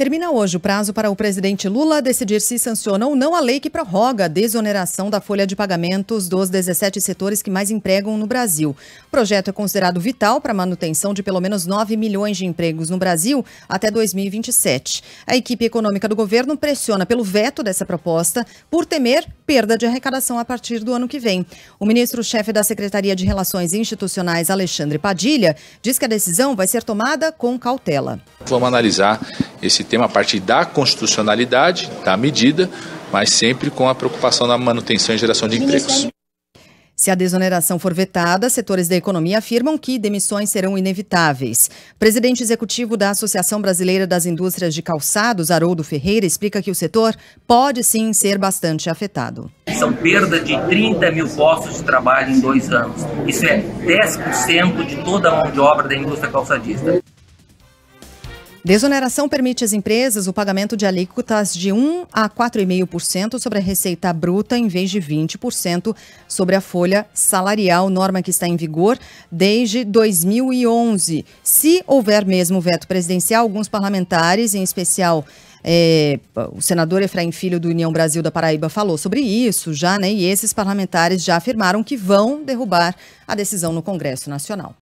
Termina hoje o prazo para o presidente Lula decidir se sanciona ou não a lei que prorroga a desoneração da folha de pagamentos dos 17 setores que mais empregam no Brasil. O projeto é considerado vital para a manutenção de pelo menos 9 milhões de empregos no Brasil até 2027. A equipe econômica do governo pressiona pelo veto dessa proposta por temer perda de arrecadação a partir do ano que vem. O ministro-chefe da Secretaria de Relações Institucionais, Alexandre Padilha, diz que a decisão vai ser tomada com cautela. Vamos analisar esse tema a partir da constitucionalidade da medida, mas sempre com a preocupação na manutenção e geração de empregos. Se a desoneração for vetada, setores da economia afirmam que demissões serão inevitáveis. Presidente executivo da Associação Brasileira das Indústrias de Calçados, Haroldo Ferreira, explica que o setor pode sim ser bastante afetado. São perda de 30 mil postos de trabalho em dois anos. Isso é 10% de toda a mão de obra da indústria calçadista. Desoneração permite às empresas o pagamento de alíquotas de 1 a 4,5% sobre a receita bruta, em vez de 20% sobre a folha salarial, norma que está em vigor desde 2011. Se houver mesmo veto presidencial, alguns parlamentares, em especial. É, o senador Efraim Filho do União Brasil da Paraíba falou sobre isso já, né? E esses parlamentares já afirmaram que vão derrubar a decisão no Congresso Nacional.